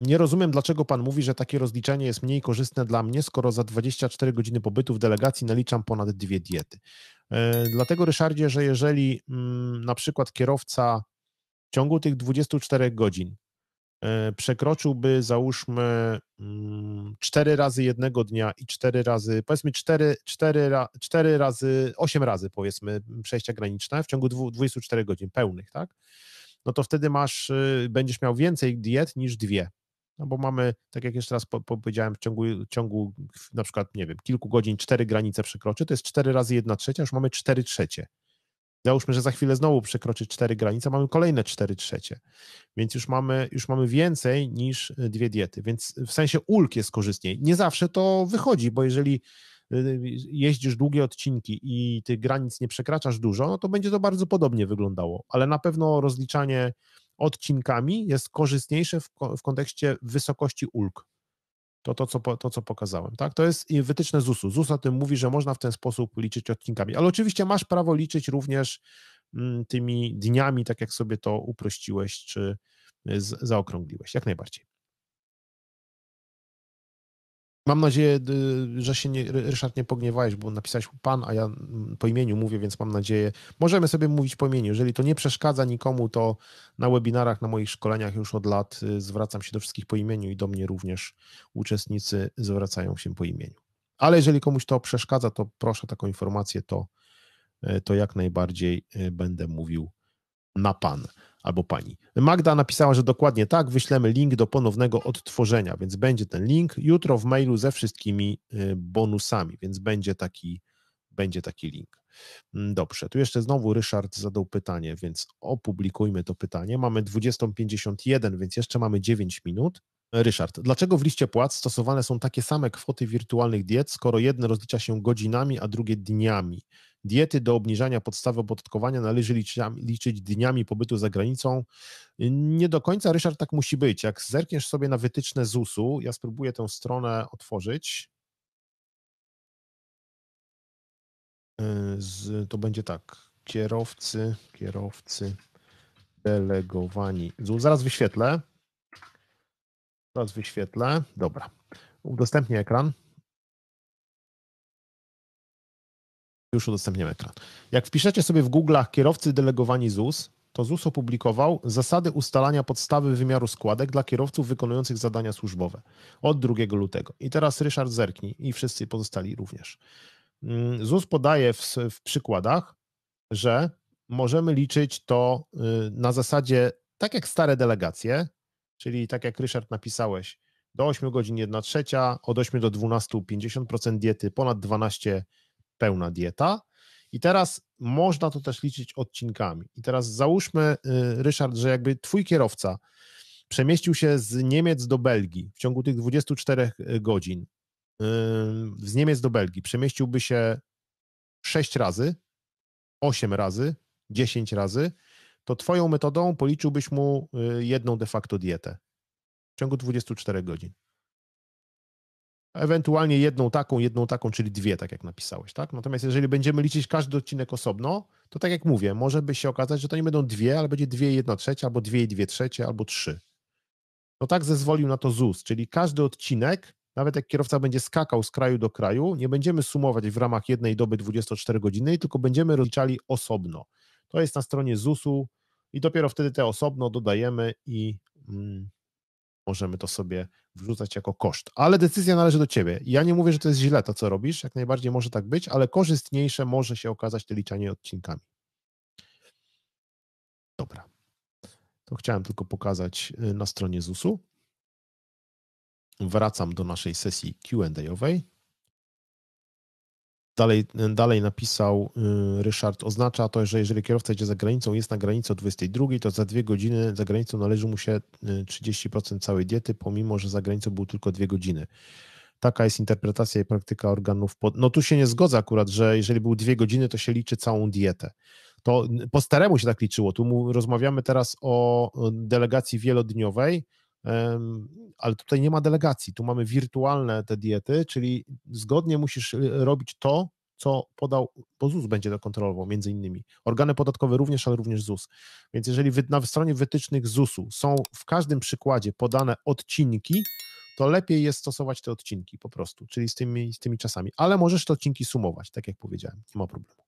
Nie rozumiem, dlaczego pan mówi, że takie rozliczenie jest mniej korzystne dla mnie, skoro za 24 godziny pobytu w delegacji naliczam ponad dwie diety. E, dlatego, Ryszardzie, że jeżeli mm, na przykład kierowca w ciągu tych 24 godzin e, przekroczyłby załóżmy 4 mm, razy jednego dnia i 4 razy, powiedzmy 4, 4, 4 razy, 8 razy powiedzmy przejścia graniczne w ciągu 24 godzin pełnych, tak? No to wtedy masz, y, będziesz miał więcej diet niż dwie no bo mamy, tak jak jeszcze raz powiedziałem, w ciągu, ciągu na przykład, nie wiem, kilku godzin cztery granice przekroczy, to jest cztery razy jedna trzecia, już mamy cztery trzecie. Załóżmy, że za chwilę znowu przekroczy cztery granice, mamy kolejne cztery trzecie. Więc już mamy, już mamy więcej niż e, dwie diety. Więc w sensie ulg jest korzystniej. Nie zawsze to wychodzi, bo jeżeli e, jeździsz długie odcinki i tych granic nie przekraczasz dużo, no to będzie to bardzo podobnie wyglądało, ale na pewno rozliczanie odcinkami jest korzystniejsze w, w kontekście wysokości ulg. To, to, co, to, co pokazałem. Tak? To jest wytyczne ZUS-u. ZUS o tym mówi, że można w ten sposób liczyć odcinkami. Ale oczywiście masz prawo liczyć również mm, tymi dniami, tak jak sobie to uprościłeś czy y, zaokrągliłeś. Jak najbardziej. Mam nadzieję, że się nie, Ryszard nie pogniewałeś, bo napisałeś pan, a ja po imieniu mówię, więc mam nadzieję. Możemy sobie mówić po imieniu. Jeżeli to nie przeszkadza nikomu, to na webinarach, na moich szkoleniach już od lat y, zwracam się do wszystkich po imieniu i do mnie również uczestnicy zwracają się po imieniu. Ale jeżeli komuś to przeszkadza, to proszę taką informację, to, y, to jak najbardziej y, będę mówił na pan albo pani. Magda napisała, że dokładnie tak, wyślemy link do ponownego odtworzenia, więc będzie ten link jutro w mailu ze wszystkimi y, bonusami, więc będzie taki, będzie taki link. Mm, dobrze, tu jeszcze znowu Ryszard zadał pytanie, więc opublikujmy to pytanie. Mamy 20.51, więc jeszcze mamy 9 minut. Ryszard, dlaczego w liście płac stosowane są takie same kwoty wirtualnych diet, skoro jedne rozlicza się godzinami, a drugie dniami? Diety do obniżania podstawy opodatkowania należy liczyć dniami pobytu za granicą. Nie do końca, Ryszard, tak musi być. Jak zerkniesz sobie na wytyczne ZUS-u, ja spróbuję tę stronę otworzyć. E, z, to będzie tak. Kierowcy, kierowcy delegowani. Zaraz wyświetlę. Zaraz wyświetlę. Dobra. Udostępnię ekran. już udostępniam ekran. Jak wpiszecie sobie w Google'ach kierowcy delegowani ZUS, to ZUS opublikował zasady ustalania podstawy wymiaru składek dla kierowców wykonujących zadania służbowe od 2 lutego. I teraz Ryszard zerknij i wszyscy pozostali również. Mm, ZUS podaje w, w przykładach, że możemy liczyć to y, na zasadzie tak jak stare delegacje, czyli tak jak Ryszard napisałeś, do 8 godzin 1 trzecia, od 8 do 12 50% diety, ponad 12 pełna dieta. I teraz można to też liczyć odcinkami. I teraz załóżmy, y, Ryszard, że jakby twój kierowca przemieścił się z Niemiec do Belgii w ciągu tych 24 y, godzin. Y, z Niemiec do Belgii przemieściłby się 6 razy, 8 razy, 10 razy, to twoją metodą policzyłbyś mu jedną de facto dietę w ciągu 24 godzin. Ewentualnie jedną taką, jedną taką, czyli dwie, tak jak napisałeś, tak? Natomiast jeżeli będziemy liczyć każdy odcinek osobno, to tak jak mówię, może by się okazać, że to nie będą dwie, ale będzie dwie i jedna trzecia, albo dwie i dwie trzecie, albo trzy. No tak zezwolił na to ZUS, czyli każdy odcinek, nawet jak kierowca będzie skakał z kraju do kraju, nie będziemy sumować w ramach jednej doby 24 godziny, tylko będziemy rozliczali osobno. To jest na stronie ZUS-u i dopiero wtedy te osobno dodajemy i, mm, możemy to sobie wrzucać jako koszt. Ale decyzja należy do ciebie. Ja nie mówię, że to jest źle to, co robisz, jak najbardziej może tak być, ale korzystniejsze może się okazać te liczanie odcinkami. Dobra. To chciałem tylko pokazać y, na stronie ZUS-u. Wracam do naszej sesji QA. Dalej, dalej napisał y, Ryszard, oznacza to, że jeżeli kierowca idzie za granicą, jest na granicy o 22, to za dwie godziny za granicą należy mu się 30% y, całej diety, pomimo, że za granicą był tylko dwie godziny. Taka jest interpretacja i praktyka organów. Pod... No tu się nie zgodzę akurat, że jeżeli był dwie godziny, to się liczy całą dietę. To po staremu się tak liczyło. Tu rozmawiamy teraz o y, delegacji wielodniowej, ale tutaj nie ma delegacji, tu mamy wirtualne te diety, czyli zgodnie musisz y, robić to, co podał, bo ZUS będzie to kontrolował między innymi. Organy podatkowe również, ale również ZUS. Więc jeżeli na stronie wytycznych ZUS-u są w każdym przykładzie podane odcinki, to lepiej jest stosować te odcinki po prostu, czyli z tymi, z tymi czasami. Ale możesz te odcinki sumować, tak jak powiedziałem, nie ma problemu.